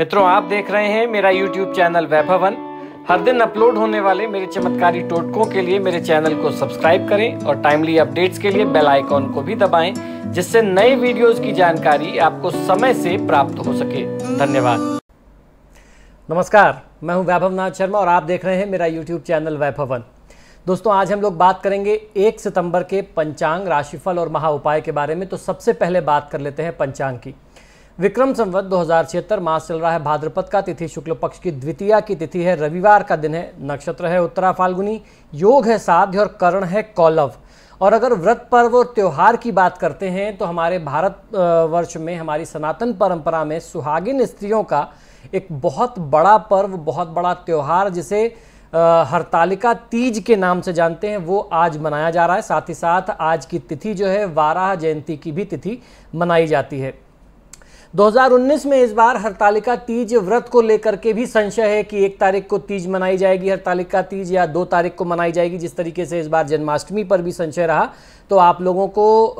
मित्रों आप देख रहे हैं मेरा YouTube चैनल वैभवन हर दिन अपलोड होने वाले मेरे चमत्कारी टोटकों के लिए मेरे चैनल को सब्सक्राइब करें और टाइमली अपडेट्स के लिए बेल आइकॉन को भी दबाएं जिससे नए वीडियोस की जानकारी आपको समय से प्राप्त हो सके धन्यवाद नमस्कार मैं हूं नाथ शर्मा और आप देख रहे हैं मेरा यूट्यूब चैनल वैभवन दोस्तों आज हम लोग बात करेंगे एक सितंबर के पंचांग राशिफल और महा उपाय के बारे में तो सबसे पहले बात कर लेते हैं पंचांग की विक्रम संवत दो हजार मास चल रहा है भाद्रपद का तिथि शुक्ल पक्ष की द्वितीया की तिथि है रविवार का दिन है नक्षत्र है उत्तरा फाल्गुनी योग है साध्य और कर्ण है कौलव और अगर व्रत पर्व और त्यौहार की बात करते हैं तो हमारे भारत वर्ष में हमारी सनातन परंपरा में सुहागिन स्त्रियों का एक बहुत बड़ा पर्व बहुत बड़ा त्यौहार जिसे हरतालिका तीज के नाम से जानते हैं वो आज मनाया जा रहा है साथ ही साथ आज की तिथि जो है वाराह जयंती की भी तिथि मनाई जाती है 2019 में इस बार हरतालिका तीज व्रत को लेकर के भी संशय है कि एक तारीख को तीज मनाई जाएगी हरतालिका तीज या दो तारीख को मनाई जाएगी जिस तरीके से इस बार जन्माष्टमी पर भी संशय रहा तो आप लोगों को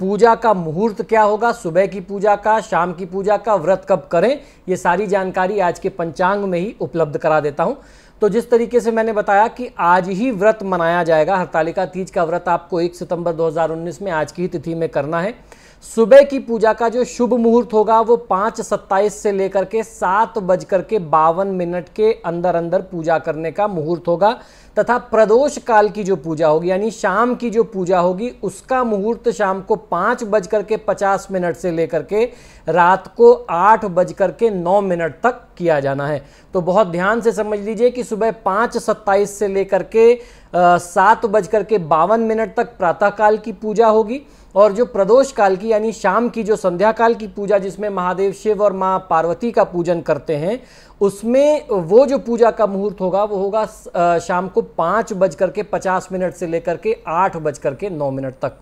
पूजा का मुहूर्त क्या होगा सुबह की पूजा का शाम की पूजा का व्रत कब करें ये सारी जानकारी आज के पंचांग में ही उपलब्ध करा देता हूँ तो जिस तरीके से मैंने बताया कि आज ही व्रत मनाया जाएगा हरतालिका तीज का व्रत आपको एक सितंबर दो में आज की ही तिथि में करना है सुबह की पूजा का जो शुभ मुहूर्त होगा वो पाँच सत्ताईस से लेकर के सात बजकर के बावन मिनट के अंदर अंदर पूजा करने का मुहूर्त होगा तथा प्रदोष काल की जो पूजा होगी यानी शाम की जो पूजा होगी उसका मुहूर्त शाम को पाँच बजकर के पचास मिनट से लेकर के रात को आठ बजकर के नौ मिनट तक किया जाना है तो बहुत ध्यान से समझ लीजिए कि सुबह पाँच सत्ताईस से लेकर के सात बजकर के बावन मिनट तक प्रातःकाल की पूजा होगी और जो प्रदोष काल की यानी शाम की जो संध्या काल की पूजा जिसमें महादेव शिव और माँ पार्वती का पूजन करते हैं उसमें वो जो पूजा का मुहूर्त होगा वो होगा शाम को पाँच बज करके पचास मिनट से लेकर के आठ बज करके नौ मिनट तक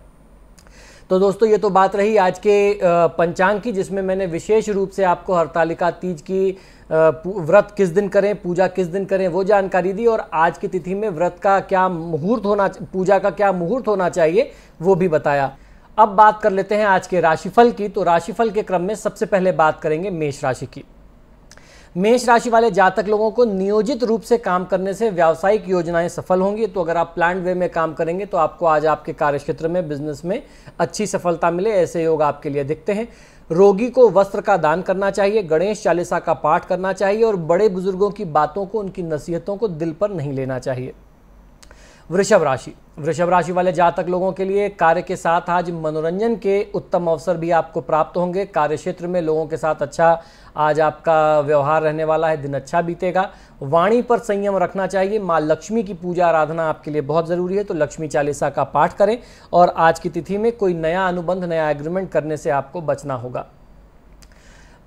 तो दोस्तों ये तो बात रही आज के पंचांग की जिसमें मैंने विशेष रूप से आपको हरतालिका तीज की व्रत किस दिन करें पूजा किस दिन करें वो जानकारी दी और आज की तिथि में व्रत का क्या मुहूर्त होना पूजा का क्या मुहूर्त होना चाहिए वो भी बताया अब बात कर लेते हैं आज के राशिफल की तो राशिफल के क्रम में सबसे पहले बात करेंगे मेष राशि की मेष राशि वाले जातक लोगों को नियोजित रूप से काम करने से व्यावसायिक योजनाएं सफल होंगी तो अगर आप प्लान वे में काम करेंगे तो आपको आज आपके कार्यक्षेत्र में बिजनेस में अच्छी सफलता मिले ऐसे योग आपके लिए दिखते हैं रोगी को वस्त्र का दान करना चाहिए गणेश चालीसा का पाठ करना चाहिए और बड़े बुजुर्गों की बातों को उनकी नसीहतों को दिल पर नहीं लेना चाहिए वृषभ राशि वृषभ राशि वाले जातक लोगों के लिए कार्य के साथ आज मनोरंजन के उत्तम अवसर भी आपको प्राप्त होंगे कार्य क्षेत्र में लोगों के साथ अच्छा आज आपका व्यवहार रहने वाला है दिन अच्छा बीतेगा वाणी पर संयम रखना चाहिए माँ लक्ष्मी की पूजा आराधना आपके लिए बहुत ज़रूरी है तो लक्ष्मी चालीसा का पाठ करें और आज की तिथि में कोई नया अनुबंध नया एग्रीमेंट करने से आपको बचना होगा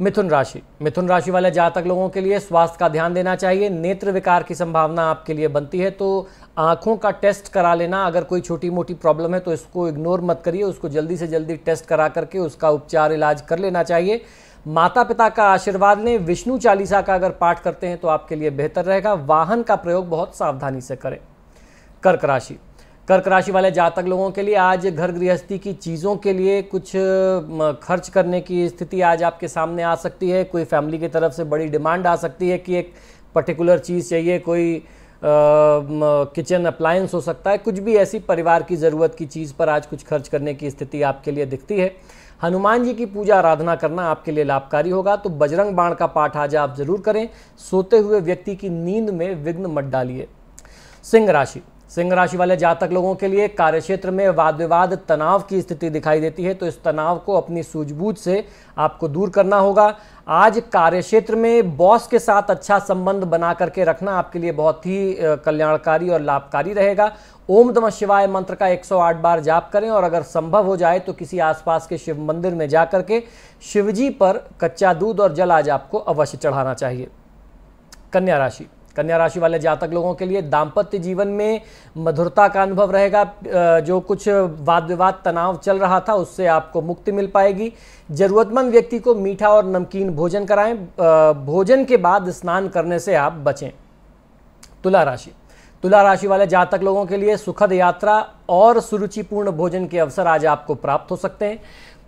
मिथुन राशि मिथुन राशि वाले जातक लोगों के लिए स्वास्थ्य का ध्यान देना चाहिए नेत्र विकार की संभावना आपके लिए बनती है तो आंखों का टेस्ट करा लेना अगर कोई छोटी मोटी प्रॉब्लम है तो इसको इग्नोर मत करिए उसको जल्दी से जल्दी टेस्ट करा करके उसका उपचार इलाज कर लेना चाहिए माता पिता का आशीर्वाद लें विष्णु चालीसा का अगर पाठ करते हैं तो आपके लिए बेहतर रहेगा वाहन का प्रयोग बहुत सावधानी से करें कर्क राशि कर्क राशि वाले जातक लोगों के लिए आज घर गृहस्थी की चीज़ों के लिए कुछ खर्च करने की स्थिति आज आपके सामने आ सकती है कोई फैमिली की तरफ से बड़ी डिमांड आ सकती है कि एक पर्टिकुलर चीज़ चाहिए कोई किचन अप्लायंस हो सकता है कुछ भी ऐसी परिवार की ज़रूरत की चीज़ पर आज कुछ खर्च करने की स्थिति आपके लिए दिखती है हनुमान जी की पूजा आराधना करना आपके लिए लाभकारी होगा तो बजरंग बाण का पाठ आज आप ज़रूर करें सोते हुए व्यक्ति की नींद में विघ्न मत डालिए सिंह राशि सिंह राशि वाले जातक लोगों के लिए कार्य क्षेत्र में वाद विवाद तनाव की स्थिति दिखाई देती है तो इस तनाव को अपनी सूझबूझ से आपको दूर करना होगा आज कार्य क्षेत्र में बॉस के साथ अच्छा संबंध बना करके रखना आपके लिए बहुत ही कल्याणकारी और लाभकारी रहेगा ओम नमः शिवाय मंत्र का 108 बार जाप करें और अगर संभव हो जाए तो किसी आसपास के शिव मंदिर में जा के शिवजी पर कच्चा दूध और जल आज आपको अवश्य चढ़ाना चाहिए कन्या राशि कन्या राशि वाले जातक लोगों के लिए दाम्पत्य जीवन में मधुरता का अनुभव रहेगा जो कुछ वाद विवाद तनाव चल रहा था उससे आपको मुक्ति मिल पाएगी जरूरतमंद व्यक्ति को मीठा और नमकीन भोजन कराएं भोजन के बाद स्नान करने से आप बचें तुला राशि तुला राशि वाले जातक लोगों के लिए सुखद यात्रा और सुरुचिपूर्ण भोजन के अवसर आज आपको प्राप्त हो सकते हैं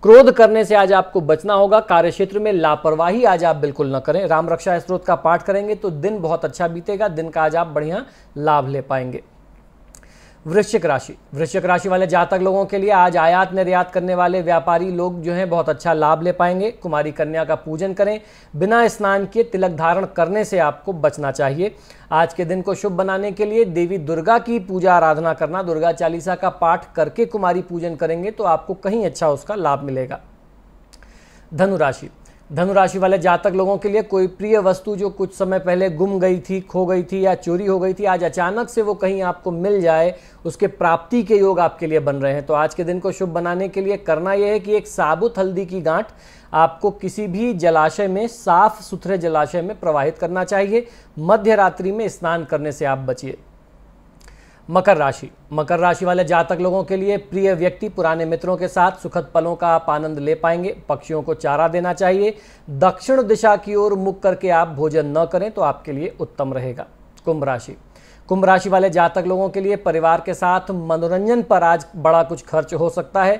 क्रोध करने से आज आपको बचना होगा कार्य क्षेत्र में लापरवाही आज आप बिल्कुल न करें राम रक्षा स्त्रोत का पाठ करेंगे तो दिन बहुत अच्छा बीतेगा दिन का आज आप बढ़िया लाभ ले पाएंगे वृश्चिक राशि वृश्चिक राशि वाले जातक लोगों के लिए आज आयात निर्यात करने वाले व्यापारी लोग जो हैं बहुत अच्छा लाभ ले पाएंगे कुमारी कन्या का पूजन करें बिना स्नान के तिलक धारण करने से आपको बचना चाहिए आज के दिन को शुभ बनाने के लिए देवी दुर्गा की पूजा आराधना करना दुर्गा चालीसा का पाठ करके कुमारी पूजन करेंगे तो आपको कहीं अच्छा उसका लाभ मिलेगा धनुराशि धनुराशि वाले जातक लोगों के लिए कोई प्रिय वस्तु जो कुछ समय पहले गुम गई थी खो गई थी या चोरी हो गई थी आज अचानक से वो कहीं आपको मिल जाए उसके प्राप्ति के योग आपके लिए बन रहे हैं तो आज के दिन को शुभ बनाने के लिए करना यह है कि एक साबुत हल्दी की गांठ आपको किसी भी जलाशय में साफ सुथरे जलाशय में प्रवाहित करना चाहिए मध्य रात्रि में स्नान करने से आप बचिए मकर राशि मकर राशि वाले जातक लोगों के लिए प्रिय व्यक्ति पुराने मित्रों के साथ सुखद पलों का आप आनंद ले पाएंगे पक्षियों को चारा देना चाहिए दक्षिण दिशा की ओर मुख करके आप भोजन न करें तो आपके लिए उत्तम रहेगा कुंभ राशि कुंभ राशि वाले जातक लोगों के लिए परिवार के साथ मनोरंजन पर आज बड़ा कुछ खर्च हो सकता है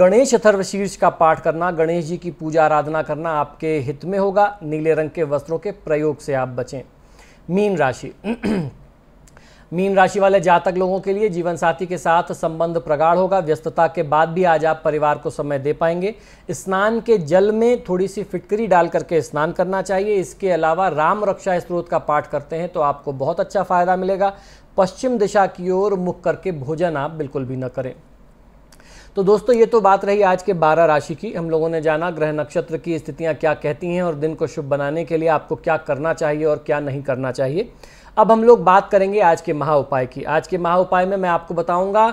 गणेश अथर्वशीर्ष का पाठ करना गणेश जी की पूजा आराधना करना आपके हित में होगा नीले रंग के वस्त्रों के प्रयोग से आप बचें मीन राशि मीन राशि वाले जातक लोगों के लिए जीवन साथी के साथ संबंध प्रगाढ़ होगा व्यस्तता के बाद भी आज आप परिवार को समय दे पाएंगे स्नान के जल में थोड़ी सी फिटकरी डाल करके स्नान करना चाहिए इसके अलावा राम रक्षा स्त्रोत का पाठ करते हैं तो आपको बहुत अच्छा फायदा मिलेगा पश्चिम दिशा की ओर मुख करके भोजन आप बिल्कुल भी न करें तो दोस्तों ये तो बात रही आज के 12 राशि की हम लोगों ने जाना ग्रह नक्षत्र की स्थितियां क्या कहती हैं और दिन को शुभ बनाने के लिए आपको क्या करना चाहिए और क्या नहीं करना चाहिए अब हम लोग बात करेंगे आज के महा उपाय की आज के महा उपाय में मैं आपको बताऊंगा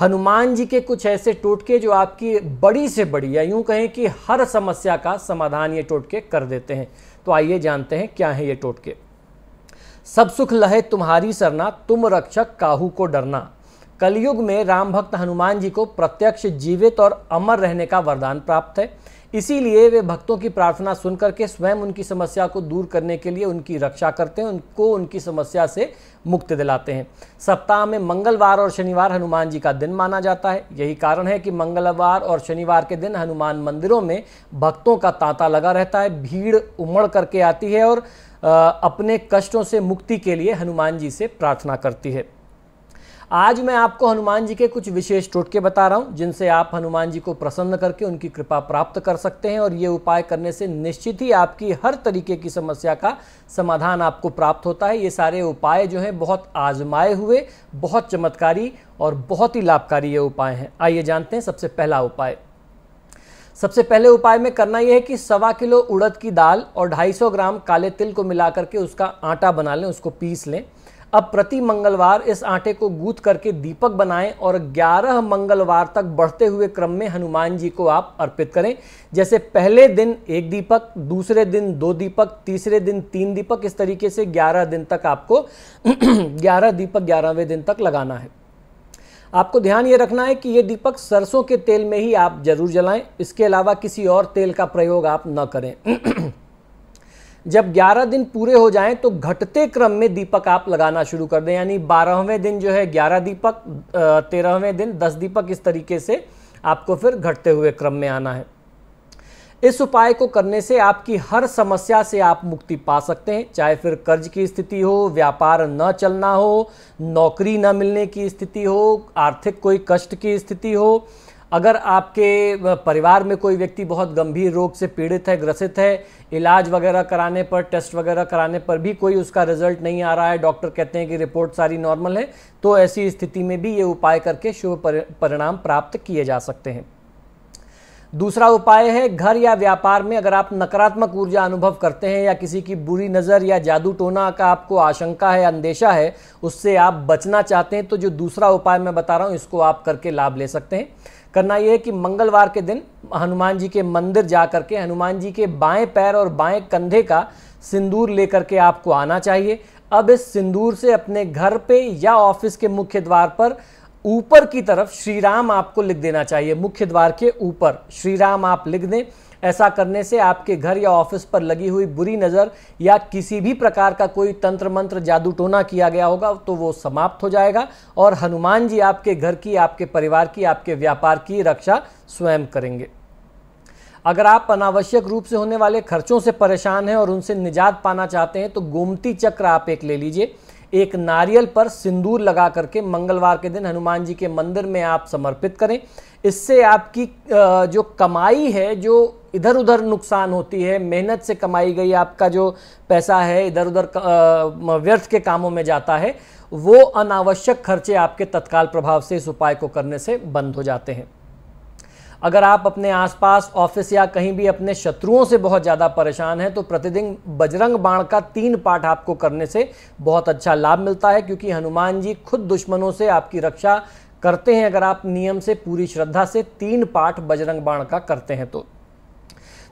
हनुमान जी के कुछ ऐसे टोटके जो आपकी बड़ी से बड़ी या यूं कहें कि हर समस्या का समाधान ये टोटके कर देते हैं तो आइए जानते हैं क्या है ये टोटके सब सुख लहे तुम्हारी सरना तुम रक्षक काहू को डरना कलयुग में राम भक्त हनुमान जी को प्रत्यक्ष जीवित और अमर रहने का वरदान प्राप्त है इसीलिए वे भक्तों की प्रार्थना सुनकर के स्वयं उनकी समस्या को दूर करने के लिए उनकी रक्षा करते हैं उनको उनकी समस्या से मुक्ति दिलाते हैं सप्ताह में मंगलवार और शनिवार हनुमान जी का दिन माना जाता है यही कारण है कि मंगलवार और शनिवार के दिन हनुमान मंदिरों में भक्तों का तांता लगा रहता है भीड़ उमड़ करके आती है और अपने कष्टों से मुक्ति के लिए हनुमान जी से प्रार्थना करती है आज मैं आपको हनुमान जी के कुछ विशेष टोटके बता रहा हूँ जिनसे आप हनुमान जी को प्रसन्न करके उनकी कृपा प्राप्त कर सकते हैं और ये उपाय करने से निश्चित ही आपकी हर तरीके की समस्या का समाधान आपको प्राप्त होता है ये सारे उपाय जो हैं बहुत आजमाए हुए बहुत चमत्कारी और बहुत ही लाभकारी ये उपाय हैं आइए जानते हैं सबसे पहला उपाय सबसे पहले उपाय में करना यह है कि सवा किलो उड़द की दाल और 250 ग्राम काले तिल को मिलाकर के उसका आटा बना लें उसको पीस लें अब प्रति मंगलवार इस आटे को गूथ करके दीपक बनाएं और 11 मंगलवार तक बढ़ते हुए क्रम में हनुमान जी को आप अर्पित करें जैसे पहले दिन एक दीपक दूसरे दिन दो दीपक तीसरे दिन तीन दीपक इस तरीके से 11 दिन तक आपको 11 दीपक ग्यारहवें दिन तक लगाना है आपको ध्यान ये रखना है कि ये दीपक सरसों के तेल में ही आप जरूर जलाएं इसके अलावा किसी और तेल का प्रयोग आप न करें जब 11 दिन पूरे हो जाएं तो घटते क्रम में दीपक आप लगाना शुरू कर दें यानी बारहवें दिन जो है 11 दीपक तेरहवें दिन 10 दीपक इस तरीके से आपको फिर घटते हुए क्रम में आना है इस उपाय को करने से आपकी हर समस्या से आप मुक्ति पा सकते हैं चाहे फिर कर्ज की स्थिति हो व्यापार न चलना हो नौकरी न मिलने की स्थिति हो आर्थिक कोई कष्ट की स्थिति हो अगर आपके परिवार में कोई व्यक्ति बहुत गंभीर रोग से पीड़ित है ग्रसित है इलाज वगैरह कराने पर टेस्ट वगैरह कराने पर भी कोई उसका रिजल्ट नहीं आ रहा है डॉक्टर कहते हैं कि रिपोर्ट सारी नॉर्मल है तो ऐसी स्थिति में भी ये उपाय करके शुभ परिणाम प्राप्त किए जा सकते हैं दूसरा उपाय है घर या व्यापार में अगर आप नकारात्मक ऊर्जा अनुभव करते हैं या किसी की बुरी नज़र या जादू टोना का आपको आशंका है अंदेशा है उससे आप बचना चाहते हैं तो जो दूसरा उपाय मैं बता रहा हूँ इसको आप करके लाभ ले सकते हैं करना यह है कि मंगलवार के दिन हनुमान जी के मंदिर जा करके हनुमान जी के बाएं पैर और बाएं कंधे का सिंदूर लेकर के आपको आना चाहिए अब इस सिंदूर से अपने घर पे या ऑफिस के मुख्य द्वार पर ऊपर की तरफ श्री राम आपको लिख देना चाहिए मुख्य द्वार के ऊपर श्री राम आप लिख दें ऐसा करने से आपके घर या ऑफिस पर लगी हुई बुरी नज़र या किसी भी प्रकार का कोई तंत्र मंत्र जादू टोना किया गया होगा तो वो समाप्त हो जाएगा और हनुमान जी आपके घर की आपके परिवार की आपके व्यापार की रक्षा स्वयं करेंगे अगर आप अनावश्यक रूप से होने वाले खर्चों से परेशान हैं और उनसे निजात पाना चाहते हैं तो गोमती चक्र आप एक ले लीजिए एक नारियल पर सिंदूर लगा करके मंगलवार के दिन हनुमान जी के मंदिर में आप समर्पित करें इससे आपकी जो कमाई है जो इधर उधर नुकसान होती है मेहनत से कमाई गई आपका जो पैसा है इधर उधर व्यर्थ के कामों में जाता है वो अनावश्यक खर्चे आपके तत्काल प्रभाव से इस उपाय को करने से बंद हो जाते हैं अगर आप अपने आसपास ऑफिस या कहीं भी अपने शत्रुओं से बहुत ज़्यादा परेशान हैं तो प्रतिदिन बजरंग बाण का तीन पाठ आपको करने से बहुत अच्छा लाभ मिलता है क्योंकि हनुमान जी खुद दुश्मनों से आपकी रक्षा करते हैं अगर आप नियम से पूरी श्रद्धा से तीन पाठ बजरंग बाण का करते हैं तो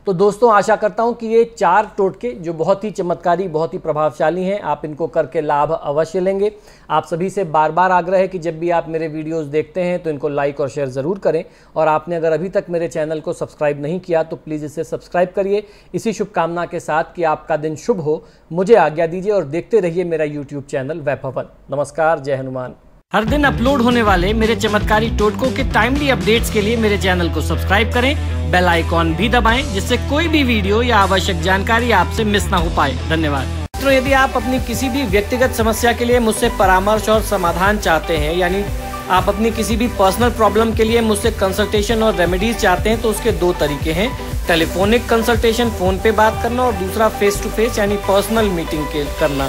तो दोस्तों आशा करता हूं कि ये चार टोटके जो बहुत ही चमत्कारी बहुत ही प्रभावशाली हैं आप इनको करके लाभ अवश्य लेंगे आप सभी से बार बार आग्रह है कि जब भी आप मेरे वीडियोस देखते हैं तो इनको लाइक और शेयर ज़रूर करें और आपने अगर अभी तक मेरे चैनल को सब्सक्राइब नहीं किया तो प्लीज़ इसे सब्सक्राइब करिए इसी शुभकामना के साथ कि आपका दिन शुभ हो मुझे आज्ञा दीजिए और देखते रहिए मेरा यूट्यूब चैनल वैभवन नमस्कार जय हनुमान हर दिन अपलोड होने वाले मेरे चमत्कारी टोटको के टाइमली अपडेट्स के लिए मेरे चैनल को सब्सक्राइब करें बेल आइकॉन भी दबाएं जिससे कोई भी वीडियो या आवश्यक जानकारी आपसे मिस ना हो पाए धन्यवाद मित्रों यदि आप अपनी किसी भी व्यक्तिगत समस्या के लिए मुझसे परामर्श और समाधान चाहते हैं यानी आप अपनी किसी भी पर्सनल प्रॉब्लम के लिए मुझसे कंसल्टेशन और रेमेडीज चाहते हैं तो उसके दो तरीके हैं टेलीफोनिक कंसल्टेशन फ़ोन पे बात करना और दूसरा फेस टू फेस यानी पर्सनल मीटिंग के करना